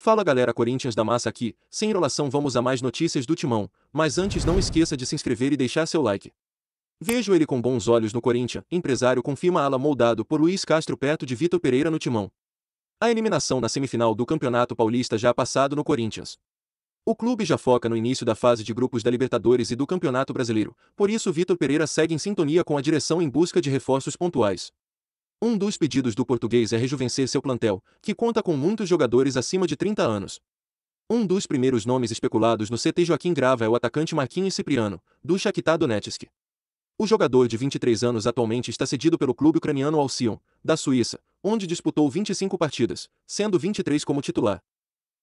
Fala galera Corinthians da massa aqui, sem enrolação vamos a mais notícias do Timão, mas antes não esqueça de se inscrever e deixar seu like. Vejo ele com bons olhos no Corinthians, empresário confirma ala moldado por Luiz Castro perto de Vitor Pereira no Timão. A eliminação na semifinal do Campeonato Paulista já passado no Corinthians. O clube já foca no início da fase de grupos da Libertadores e do Campeonato Brasileiro, por isso Vitor Pereira segue em sintonia com a direção em busca de reforços pontuais. Um dos pedidos do português é rejuvenescer seu plantel, que conta com muitos jogadores acima de 30 anos. Um dos primeiros nomes especulados no CT Joaquim Grava é o atacante Marquinhos Cipriano, do Shakhtar Donetsk. O jogador de 23 anos atualmente está cedido pelo clube ucraniano ao Sion, da Suíça, onde disputou 25 partidas, sendo 23 como titular.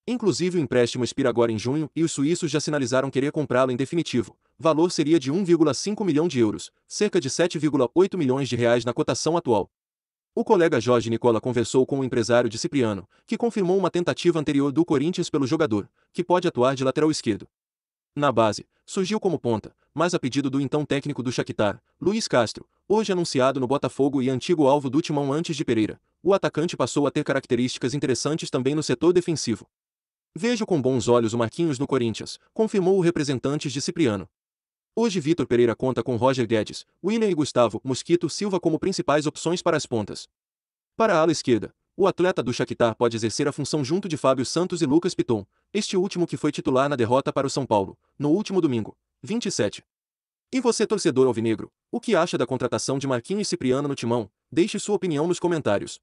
Inclusive o empréstimo expira agora em junho e os suíços já sinalizaram querer comprá-lo em definitivo. Valor seria de 1,5 milhão de euros, cerca de 7,8 milhões de reais na cotação atual. O colega Jorge Nicola conversou com o empresário de Cipriano, que confirmou uma tentativa anterior do Corinthians pelo jogador, que pode atuar de lateral esquerdo. Na base, surgiu como ponta, mas a pedido do então técnico do Shakhtar, Luiz Castro, hoje anunciado no Botafogo e antigo alvo do Timão antes de Pereira, o atacante passou a ter características interessantes também no setor defensivo. Vejo com bons olhos o Marquinhos no Corinthians, confirmou o representante de Cipriano. Hoje Vitor Pereira conta com Roger Guedes, William e Gustavo Mosquito Silva como principais opções para as pontas. Para a ala esquerda, o atleta do Shakhtar pode exercer a função junto de Fábio Santos e Lucas Piton, este último que foi titular na derrota para o São Paulo, no último domingo, 27. E você torcedor alvinegro, o que acha da contratação de Marquinhos e Cipriano no timão? Deixe sua opinião nos comentários.